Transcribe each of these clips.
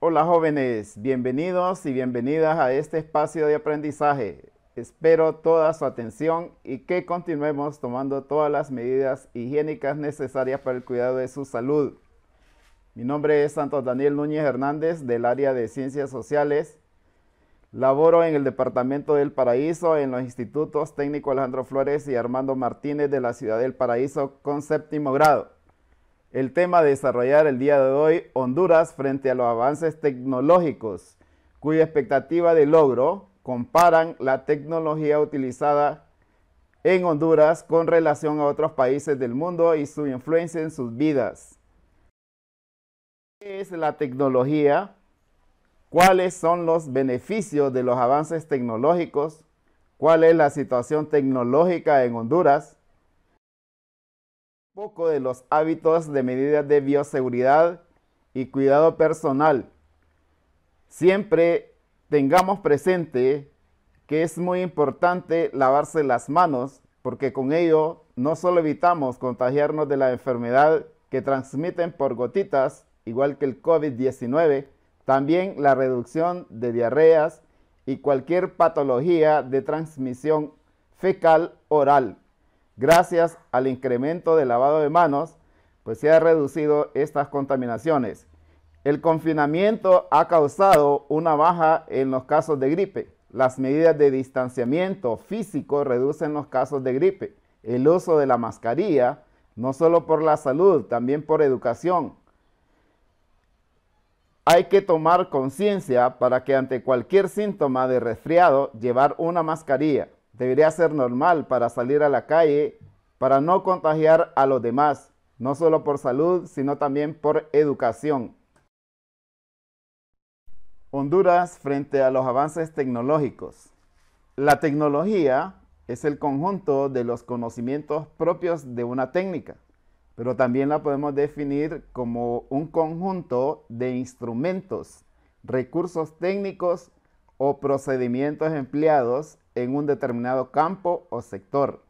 Hola jóvenes, bienvenidos y bienvenidas a este espacio de aprendizaje. Espero toda su atención y que continuemos tomando todas las medidas higiénicas necesarias para el cuidado de su salud. Mi nombre es Santos Daniel Núñez Hernández del área de Ciencias Sociales. Laboro en el Departamento del Paraíso en los institutos técnico Alejandro Flores y Armando Martínez de la Ciudad del Paraíso con séptimo grado. El tema de desarrollar el día de hoy, Honduras frente a los avances tecnológicos, cuya expectativa de logro comparan la tecnología utilizada en Honduras con relación a otros países del mundo y su influencia en sus vidas. ¿Qué es la tecnología? ¿Cuáles son los beneficios de los avances tecnológicos? ¿Cuál es la situación tecnológica en Honduras? poco de los hábitos de medidas de bioseguridad y cuidado personal. Siempre tengamos presente que es muy importante lavarse las manos porque con ello no solo evitamos contagiarnos de la enfermedad que transmiten por gotitas, igual que el COVID-19, también la reducción de diarreas y cualquier patología de transmisión fecal oral gracias al incremento del lavado de manos, pues se han reducido estas contaminaciones. El confinamiento ha causado una baja en los casos de gripe. Las medidas de distanciamiento físico reducen los casos de gripe. El uso de la mascarilla, no solo por la salud, también por educación. Hay que tomar conciencia para que ante cualquier síntoma de resfriado llevar una mascarilla debería ser normal para salir a la calle, para no contagiar a los demás, no solo por salud, sino también por educación. Honduras frente a los avances tecnológicos. La tecnología es el conjunto de los conocimientos propios de una técnica, pero también la podemos definir como un conjunto de instrumentos, recursos técnicos o procedimientos empleados en un determinado campo o sector.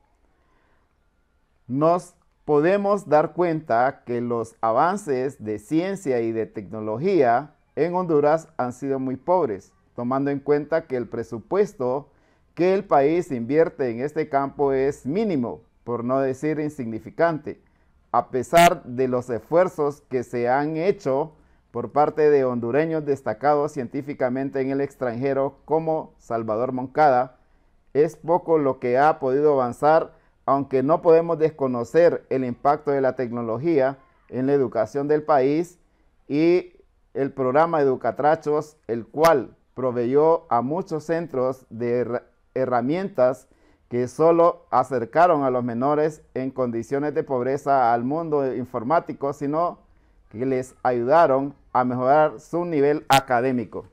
Nos podemos dar cuenta que los avances de ciencia y de tecnología en Honduras han sido muy pobres, tomando en cuenta que el presupuesto que el país invierte en este campo es mínimo, por no decir insignificante, a pesar de los esfuerzos que se han hecho por parte de hondureños destacados científicamente en el extranjero como Salvador Moncada, es poco lo que ha podido avanzar, aunque no podemos desconocer el impacto de la tecnología en la educación del país y el programa Educatrachos, el cual proveyó a muchos centros de herramientas que solo acercaron a los menores en condiciones de pobreza al mundo informático, sino que les ayudaron a mejorar su nivel académico.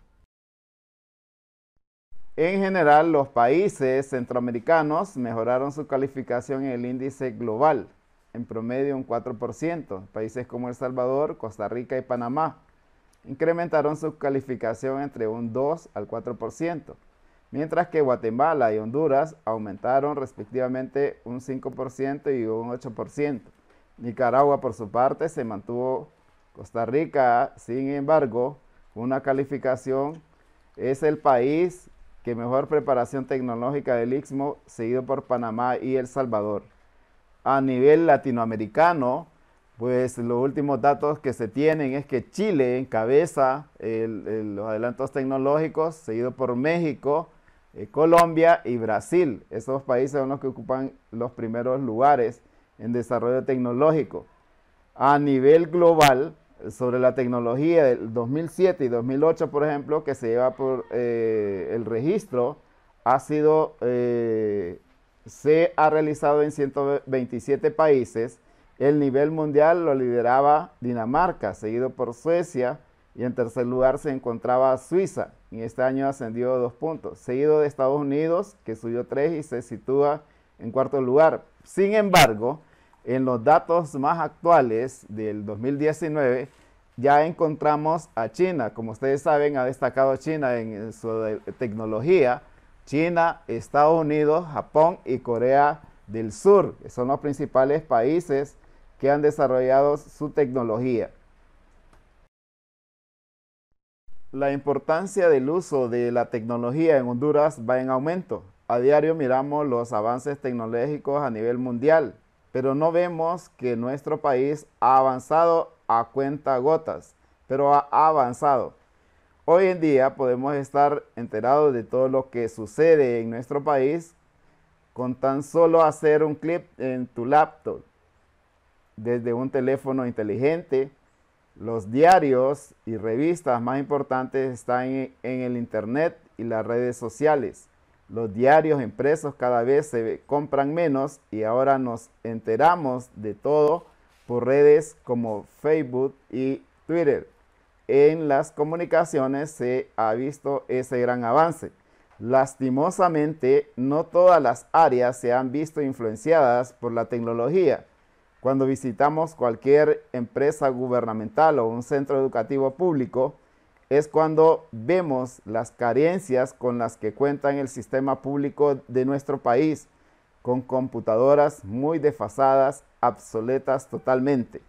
En general, los países centroamericanos mejoraron su calificación en el índice global, en promedio un 4%. Países como El Salvador, Costa Rica y Panamá incrementaron su calificación entre un 2 al 4%, mientras que Guatemala y Honduras aumentaron respectivamente un 5% y un 8%. Nicaragua, por su parte, se mantuvo. Costa Rica, sin embargo, una calificación es el país que mejor preparación tecnológica del Istmo, seguido por Panamá y El Salvador. A nivel latinoamericano, pues los últimos datos que se tienen es que Chile encabeza los adelantos tecnológicos, seguido por México, eh, Colombia y Brasil. Esos países son los que ocupan los primeros lugares en desarrollo tecnológico. A nivel global, sobre la tecnología del 2007 y 2008, por ejemplo, que se lleva por eh, el registro, ha sido, eh, se ha realizado en 127 países. El nivel mundial lo lideraba Dinamarca, seguido por Suecia, y en tercer lugar se encontraba Suiza. y este año ascendió dos puntos, seguido de Estados Unidos, que subió tres y se sitúa en cuarto lugar. Sin embargo, en los datos más actuales del 2019 ya encontramos a China. Como ustedes saben, ha destacado China en su tecnología. China, Estados Unidos, Japón y Corea del Sur, son los principales países que han desarrollado su tecnología. La importancia del uso de la tecnología en Honduras va en aumento. A diario miramos los avances tecnológicos a nivel mundial, pero no vemos que nuestro país ha avanzado a cuenta gotas, pero ha avanzado. Hoy en día podemos estar enterados de todo lo que sucede en nuestro país con tan solo hacer un clip en tu laptop, desde un teléfono inteligente. Los diarios y revistas más importantes están en, en el Internet y las redes sociales. Los diarios impresos cada vez se compran menos y ahora nos enteramos de todo por redes como Facebook y Twitter. En las comunicaciones se ha visto ese gran avance. Lastimosamente, no todas las áreas se han visto influenciadas por la tecnología. Cuando visitamos cualquier empresa gubernamental o un centro educativo público, es cuando vemos las carencias con las que cuentan el sistema público de nuestro país, con computadoras muy desfasadas, obsoletas totalmente.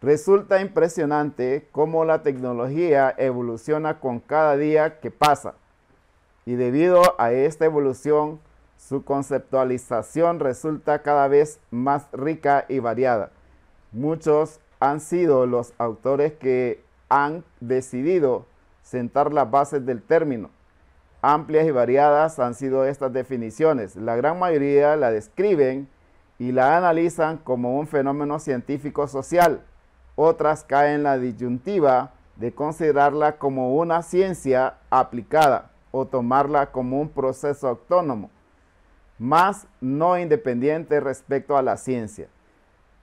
Resulta impresionante cómo la tecnología evoluciona con cada día que pasa. Y debido a esta evolución, su conceptualización resulta cada vez más rica y variada. Muchos han sido los autores que han decidido sentar las bases del término. Amplias y variadas han sido estas definiciones. La gran mayoría la describen y la analizan como un fenómeno científico social. Otras caen en la disyuntiva de considerarla como una ciencia aplicada o tomarla como un proceso autónomo, más no independiente respecto a la ciencia.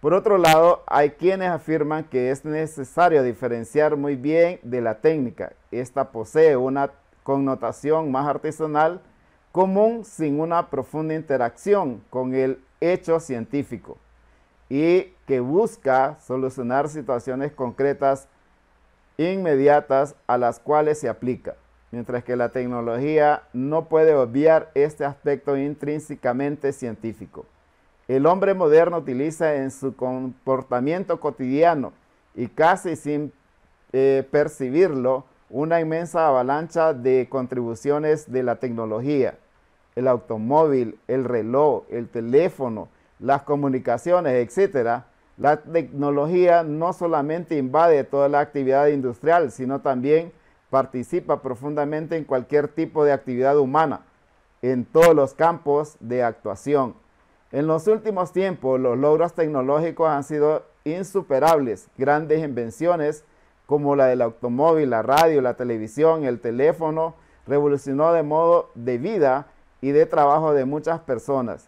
Por otro lado, hay quienes afirman que es necesario diferenciar muy bien de la técnica. Esta posee una connotación más artesanal, común sin una profunda interacción con el hecho científico y que busca solucionar situaciones concretas inmediatas a las cuales se aplica, mientras que la tecnología no puede obviar este aspecto intrínsecamente científico el hombre moderno utiliza en su comportamiento cotidiano y casi sin eh, percibirlo una inmensa avalancha de contribuciones de la tecnología, el automóvil, el reloj, el teléfono, las comunicaciones, etc. La tecnología no solamente invade toda la actividad industrial, sino también participa profundamente en cualquier tipo de actividad humana, en todos los campos de actuación. En los últimos tiempos, los logros tecnológicos han sido insuperables. Grandes invenciones como la del automóvil, la radio, la televisión, el teléfono, revolucionó de modo de vida y de trabajo de muchas personas.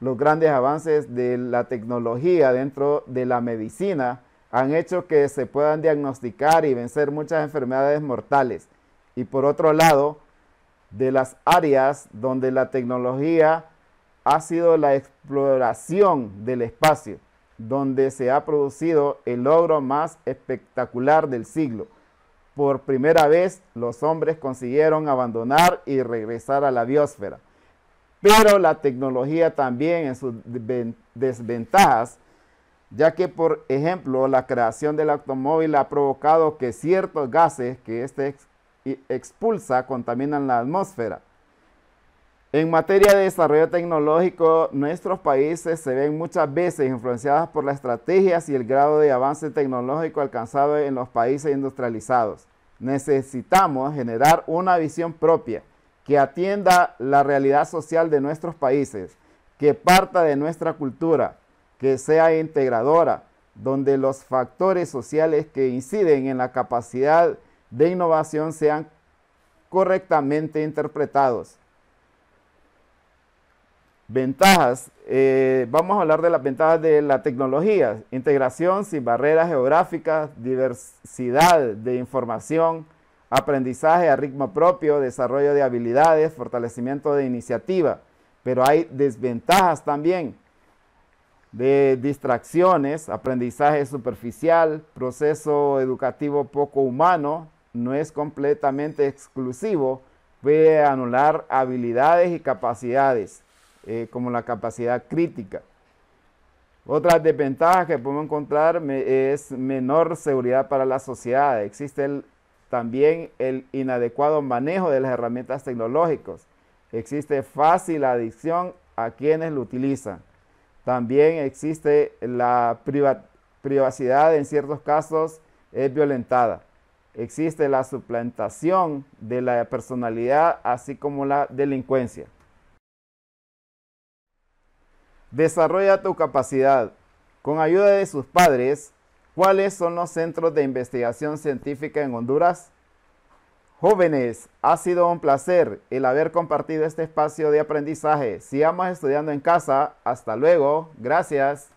Los grandes avances de la tecnología dentro de la medicina han hecho que se puedan diagnosticar y vencer muchas enfermedades mortales. Y por otro lado, de las áreas donde la tecnología ha sido la exploración del espacio, donde se ha producido el logro más espectacular del siglo. Por primera vez los hombres consiguieron abandonar y regresar a la biosfera. Pero la tecnología también en sus desventajas, ya que por ejemplo la creación del automóvil ha provocado que ciertos gases que este expulsa contaminan la atmósfera en materia de desarrollo tecnológico, nuestros países se ven muchas veces influenciados por las estrategias y el grado de avance tecnológico alcanzado en los países industrializados. Necesitamos generar una visión propia que atienda la realidad social de nuestros países, que parta de nuestra cultura, que sea integradora, donde los factores sociales que inciden en la capacidad de innovación sean correctamente interpretados Ventajas. Eh, vamos a hablar de las ventajas de la tecnología. Integración sin barreras geográficas, diversidad de información, aprendizaje a ritmo propio, desarrollo de habilidades, fortalecimiento de iniciativa. Pero hay desventajas también de distracciones, aprendizaje superficial, proceso educativo poco humano, no es completamente exclusivo, puede anular habilidades y capacidades eh, como la capacidad crítica. Otras desventajas que podemos encontrar es menor seguridad para la sociedad. Existe también el inadecuado manejo de las herramientas tecnológicas. Existe fácil adicción a quienes lo utilizan. También existe la privacidad en ciertos casos es violentada. Existe la suplantación de la personalidad así como la delincuencia. Desarrolla tu capacidad. Con ayuda de sus padres, ¿cuáles son los centros de investigación científica en Honduras? Jóvenes, ha sido un placer el haber compartido este espacio de aprendizaje. Sigamos estudiando en casa. Hasta luego. Gracias.